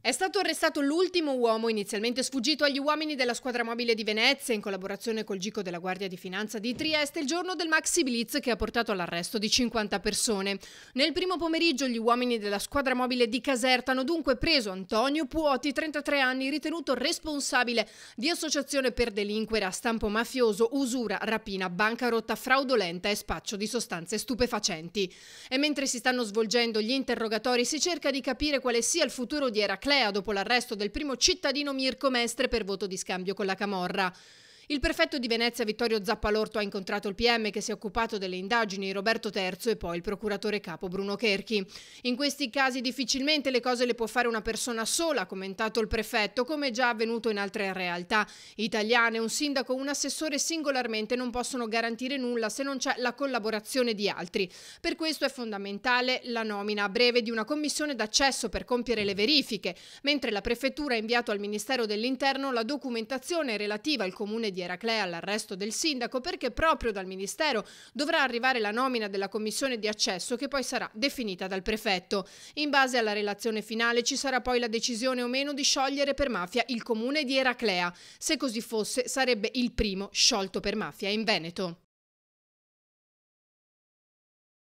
È stato arrestato l'ultimo uomo inizialmente sfuggito agli uomini della squadra mobile di Venezia in collaborazione col Gico della Guardia di Finanza di Trieste il giorno del Maxi Blitz che ha portato all'arresto di 50 persone. Nel primo pomeriggio gli uomini della squadra mobile di Caserta hanno dunque preso Antonio Puoti, 33 anni, ritenuto responsabile di associazione per delinquere a stampo mafioso, usura, rapina, bancarotta fraudolenta e spaccio di sostanze stupefacenti. E mentre si stanno svolgendo gli interrogatori si cerca di capire quale sia il futuro di Eraclio Troclea dopo l'arresto del primo cittadino Mirko Mestre per voto di scambio con la Camorra. Il prefetto di Venezia Vittorio Zappalorto ha incontrato il PM che si è occupato delle indagini Roberto Terzo e poi il procuratore capo Bruno Kerchi. In questi casi difficilmente le cose le può fare una persona sola, ha commentato il prefetto, come già avvenuto in altre realtà. Italiane, un sindaco o un assessore singolarmente non possono garantire nulla se non c'è la collaborazione di altri. Per questo è fondamentale la nomina a breve di una commissione d'accesso per compiere le verifiche, mentre la prefettura ha inviato al Ministero dell'Interno la documentazione relativa al comune di di Eraclea all'arresto del sindaco perché proprio dal Ministero dovrà arrivare la nomina della commissione di accesso che poi sarà definita dal prefetto. In base alla relazione finale ci sarà poi la decisione o meno di sciogliere per mafia il comune di Eraclea. Se così fosse sarebbe il primo sciolto per mafia in Veneto.